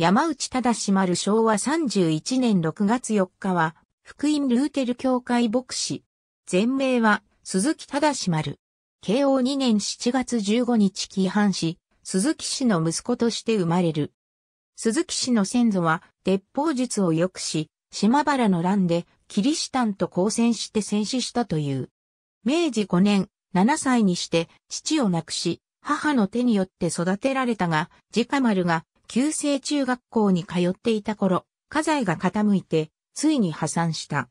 山内忠丸昭和31年6月4日は、福音ルーテル教会牧師。全名は、鈴木忠丸。慶応2年7月15日紀半し、鈴木氏の息子として生まれる。鈴木氏の先祖は、鉄砲術を良くし、島原の乱で、キリシタンと交戦して戦死したという。明治5年、7歳にして、父を亡くし、母の手によって育てられたが、自家丸が旧制中学校に通っていた頃、家財が傾いて、ついに破産した。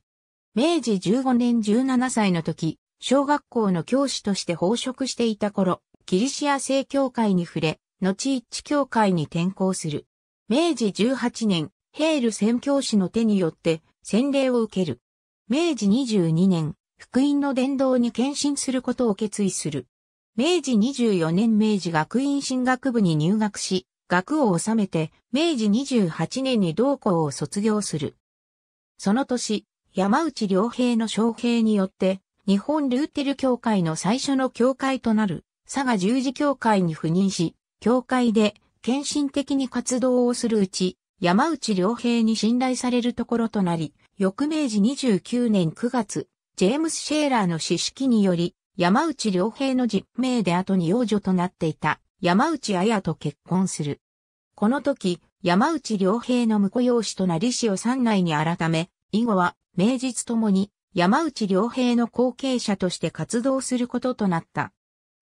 明治15年17歳の時、小学校の教師として奉職していた頃、キリシア正教会に触れ、後一教会に転校する。明治18年、ヘール宣教師の手によって洗礼を受ける。明治22年、福音の伝道に献身することを決意する。明治24年明治学院進学部に入学し、学を収めて、明治28年に同校を卒業する。その年、山内良平の昇平によって、日本ルーテル協会の最初の協会となる、佐賀十字協会に赴任し、協会で献身的に活動をするうち、山内良平に信頼されるところとなり、翌明治29年9月、ジェームス・シェーラーの指式により、山内良平の実名で後に幼女となっていた山内綾と結婚する。この時、山内良平の婿養子となり死を三内に改め、以後は、名実ともに、山内良平の後継者として活動することとなった。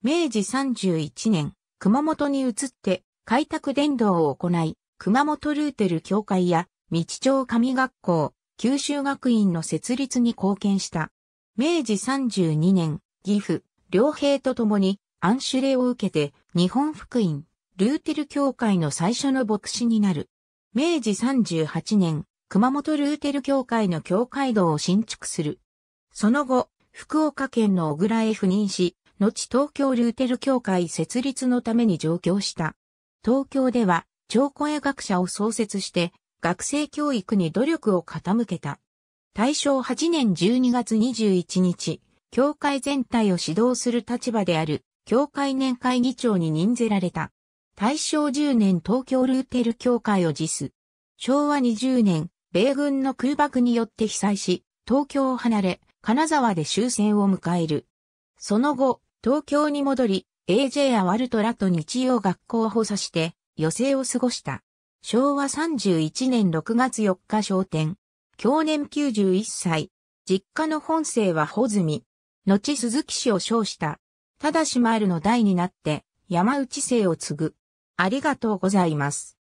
明治31年、熊本に移って、開拓伝道を行い、熊本ルーテル教会や、道町神学校、九州学院の設立に貢献した。明治32年、岐阜、良平と共に、アンシュレを受けて、日本福音、ルーテル教会の最初の牧師になる。明治38年、熊本ルーテル教会の教会堂を新築する。その後、福岡県の小倉へ赴任し、後東京ルーテル教会設立のために上京した。東京では、超声学者を創設して、学生教育に努力を傾けた。大正8年12月21日、教会全体を指導する立場である教会年会議長に任ぜられた。大正10年東京ルーテル教会を辞す。昭和20年、米軍の空爆によって被災し、東京を離れ、金沢で終戦を迎える。その後、東京に戻り、AJ アワルトラと日曜学校を補佐して、余生を過ごした。昭和31年6月4日昇天。去年91歳。実家の本性は穂積。後鈴木氏を称した。ただしマイルの代になって、山内姓を継ぐ。ありがとうございます。